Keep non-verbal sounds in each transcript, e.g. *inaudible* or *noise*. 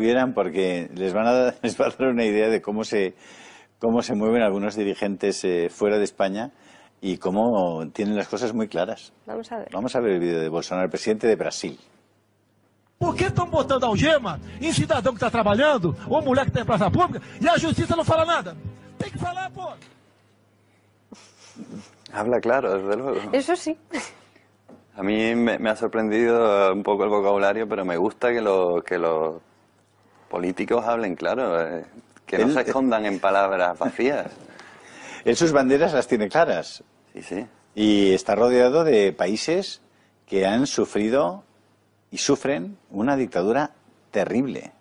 vieran porque les van a, *laughs* les va a dar una idea de cómo se, cómo se mueven algunos dirigentes eh, fuera de España y cómo tienen las cosas muy claras. Vamos a ver. Vamos a ver el vídeo de Bolsonaro, el presidente de Brasil. Por qué están botando algema em cidadão que está trabajando, ou mulher que en em plaza pública, y e la justicia no fala nada? Tem que falar, pô! *laughs* Habla claro, desde luego. Eso sí. A mí me, me ha sorprendido un poco el vocabulario, pero me gusta que, lo, que los políticos hablen claro, eh, que no se eh, escondan en palabras vacías. *laughs* Él sus banderas las tiene claras Sí, sí. y está rodeado de países que han sufrido y sufren una dictadura terrible.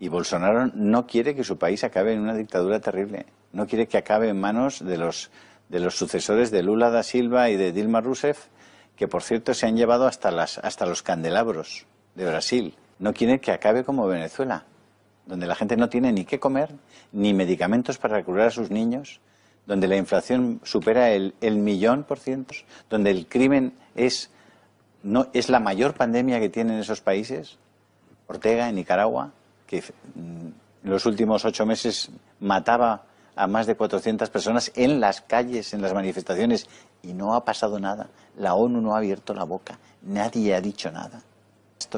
Y Bolsonaro no quiere que su país acabe en una dictadura terrible. No quiere que acabe en manos de los, de los sucesores de Lula da Silva y de Dilma Rousseff, que por cierto se han llevado hasta, las, hasta los candelabros de Brasil no quiere que acabe como Venezuela, donde la gente no tiene ni qué comer, ni medicamentos para curar a sus niños, donde la inflación supera el, millón por ciento, donde el crimen es, no, es la mayor pandemia que tienen esos países, Ortega en Nicaragua, que en mm, los últimos ocho meses mataba a más de 400 personas en las calles, en las manifestaciones, y no ha pasado nada. La ONU no ha abierto la boca, nadie ha dicho nada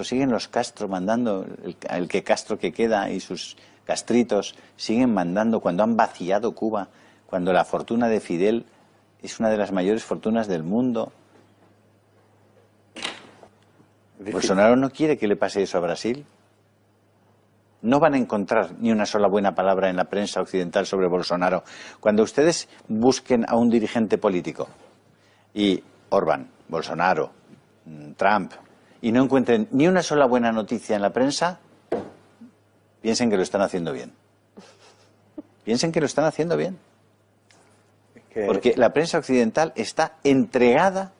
siguen los Castro mandando, el, el, que Castro que queda y sus castritos siguen mandando cuando han vaciado Cuba, cuando la fortuna de Fidel es una de las mayores fortunas del mundo. Bolsonaro no quiere que le pase eso a Brasil. No van a encontrar ni una sola buena palabra en la prensa occidental sobre Bolsonaro. Cuando ustedes busquen a un dirigente político y Orban, Bolsonaro, mm, Trump, y no encuentren ni una sola buena noticia en la prensa, piensen que lo están haciendo bien. Piensen que lo están haciendo bien. Porque la prensa occidental está entregada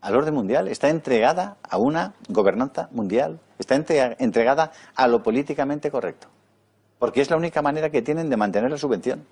al orden mundial, está entregada a una gobernanza mundial, está entregada a lo políticamente correcto. Porque es la única manera que tienen de mantener la subvención.